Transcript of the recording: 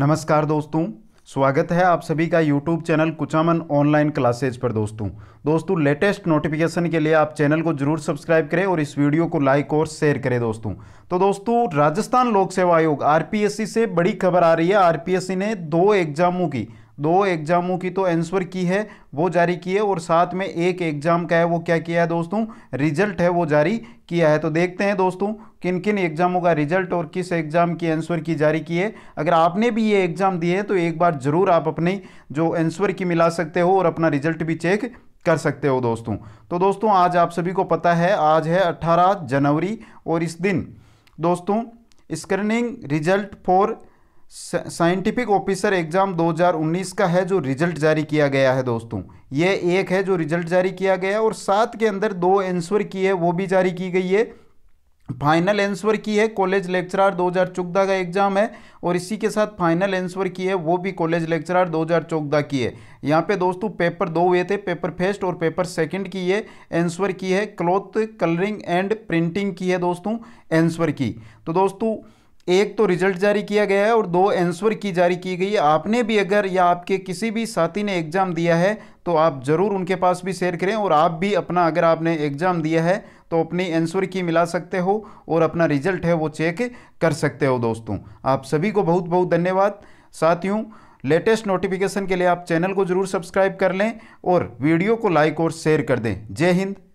नमस्कार दोस्तों स्वागत है आप सभी का YouTube channel Kuchaman online classes पर दोस्तों दोस्तों लेटेस्ट नोटिफिकेशन के लिए आप चैनल को जरूर सब्सक्राइब करें और इस वीडियो को लाइक और शेयर करें दोस्तों तो दोस्तों राजस्थान लोक सेवा आयोग आर से बड़ी खबर आ रही है आर ने दो एग्जामों की दो एग्जामों की तो आंसर की है वो जारी की है और साथ में एक एग्जाम का है वो क्या किया है दोस्तों रिजल्ट है वो जारी किया है तो देखते हैं दोस्तों किन किन एग्ज़ामों का रिजल्ट और किस एग्ज़ाम की आंसर की जारी की है अगर आपने भी ये एग्ज़ाम दिए हैं तो एक बार ज़रूर आप अपनी जो आंसर की मिला सकते हो और अपना रिजल्ट भी चेक कर सकते हो दोस्तों तो दोस्तों आज आप सभी को पता है आज है 18 जनवरी और इस दिन दोस्तों screening result for scientific officer exam 2019 का है जो रिजल्ट जारी किया गया है दोस्तों ये एक है जो रिजल्ट जारी किया गया और सात के अंदर दो आंसर की है वो भी जारी की गई है फाइनल आंसर की है कॉलेज हज़ार 2014 का एग्जाम है और इसी के साथ फाइनल आंसर की है वो भी कॉलेज हज़ार 2014 की है यहाँ पे दोस्तों पेपर दो हुए थे पेपर फर्स्ट और पेपर सेकंड की है आंसर की है क्लॉथ कलरिंग एंड प्रिंटिंग की है दोस्तों आंसर की तो दोस्तों एक तो रिजल्ट जारी किया गया है और दो आंसर की जारी की गई है आपने भी अगर या आपके किसी भी साथी ने एग्ज़ाम दिया है तो आप ज़रूर उनके पास भी शेयर करें और आप भी अपना अगर आपने एग्ज़ाम दिया है तो अपनी एंसर की मिला सकते हो और अपना रिजल्ट है वो चेक कर सकते हो दोस्तों आप सभी को बहुत बहुत धन्यवाद साथियों लेटेस्ट नोटिफिकेशन के लिए आप चैनल को जरूर सब्सक्राइब कर लें और वीडियो को लाइक और शेयर कर दें जय हिंद